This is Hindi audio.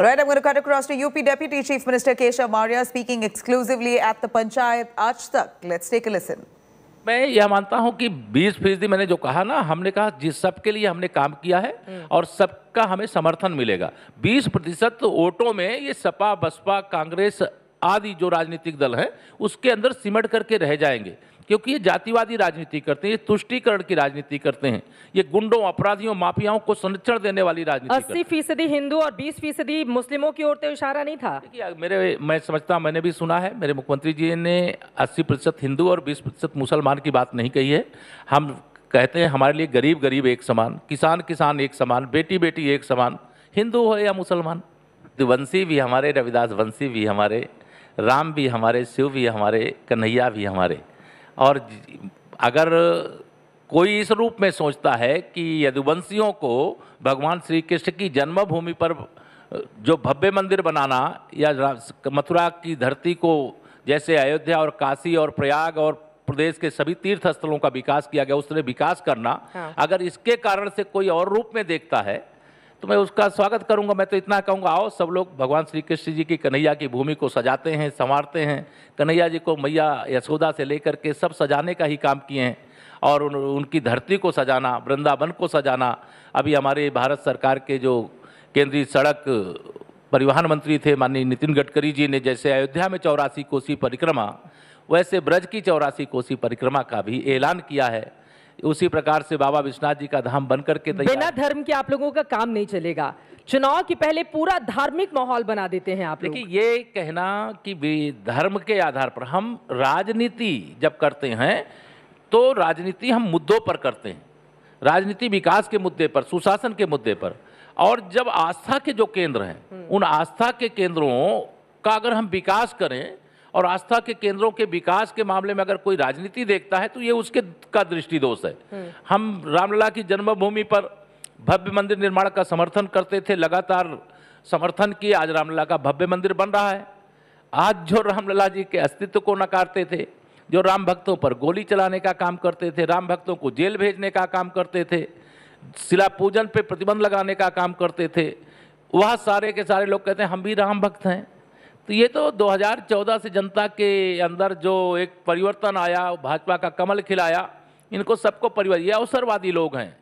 All right, I'm going to cut across to UP Deputy Chief Minister Keshav Maurya speaking exclusively at the Panchayat Aaj Tak. Let's take a listen. मैं यह मानता हूं कि 20 फीसदी मैंने जो कहा ना हमने कहा जिस सबके लिए हमने काम किया है और सबका हमें समर्थन मिलेगा 20 प्रतिशत वोटों में ये सपा बसपा कांग्रेस आदि जो राजनीतिक दल हैं उसके अंदर सिमट करके रह जाएंगे क्योंकि ये जातिवादी राजनीति करते हैं ये तुष्टिकरण की राजनीति करते हैं ये गुंडों अपराधियों माफियाओं को संरक्षण देने वाली राजनीति अस्सी फीसदी हिंदू और बीस फीसदी मुस्लिमों की ओर तो इशारा नहीं था मेरे मैं समझता मैंने भी सुना है मेरे मुख्यमंत्री जी ने अस्सी प्रतिशत हिंदू और बीस प्रतिशत मुसलमान की बात नहीं कही है हम कहते हैं हमारे लिए गरीब गरीब एक समान किसान किसान एक समान बेटी बेटी एक समान हिंदू हो या मुसलमान वंशी भी हमारे रविदास वंशी भी हमारे राम भी हमारे शिव भी हमारे कन्हैया भी हमारे और अगर कोई इस रूप में सोचता है कि यदुवंशियों को भगवान श्री कृष्ण की जन्मभूमि पर जो भव्य मंदिर बनाना या मथुरा की धरती को जैसे अयोध्या और काशी और प्रयाग और प्रदेश के सभी तीर्थ स्थलों का विकास किया गया उस तरह विकास करना हाँ। अगर इसके कारण से कोई और रूप में देखता है तो मैं उसका स्वागत करूंगा मैं तो इतना कहूंगा आओ सब लोग भगवान श्री कृष्ण जी की कन्हैया की भूमि को सजाते हैं संवारते हैं कन्हैया जी को मैया यशोदा से लेकर के सब सजाने का ही काम किए हैं और उन, उनकी धरती को सजाना वृंदावन को सजाना अभी हमारे भारत सरकार के जो केंद्रीय सड़क परिवहन मंत्री थे माननीय नितिन गडकरी जी ने जैसे अयोध्या में चौरासी कोसी परिक्रमा वैसे ब्रज की चौरासी कोसी परिक्रमा का भी ऐलान किया है उसी प्रकार से बाबा विश्वनाथ जी का धाम बनकर के बिना धर्म के आप लोगों का काम नहीं चलेगा चुनाव के पहले पूरा धार्मिक माहौल बना देते हैं आप देखिए ये कहना कि धर्म के आधार पर हम राजनीति जब करते हैं तो राजनीति हम मुद्दों पर करते हैं राजनीति विकास के मुद्दे पर सुशासन के मुद्दे पर और जब आस्था के जो केंद्र हैं हम्म। उन आस्था के केंद्रों का अगर हम विकास करें और आस्था के केंद्रों के विकास के मामले में अगर कोई राजनीति देखता है तो ये उसके का दृष्टि दोष है हम्म। हम रामलला की जन्मभूमि पर भव्य मंदिर निर्माण का समर्थन करते थे लगातार समर्थन किए आज रामलला का भव्य मंदिर बन रहा है आज जो रामलला जी के अस्तित्व को नकारते थे जो राम भक्तों पर गोली चलाने का काम करते थे राम भक्तों को जेल भेजने का काम करते थे शिला पूजन पे प्रतिबंध लगाने का काम करते थे वह सारे के सारे लोग कहते हैं हम भी राम भक्त हैं तो ये तो 2014 से जनता के अंदर जो एक परिवर्तन आया भाजपा का कमल खिलाया इनको सबको परिवर्तन ये अवसरवादी लोग हैं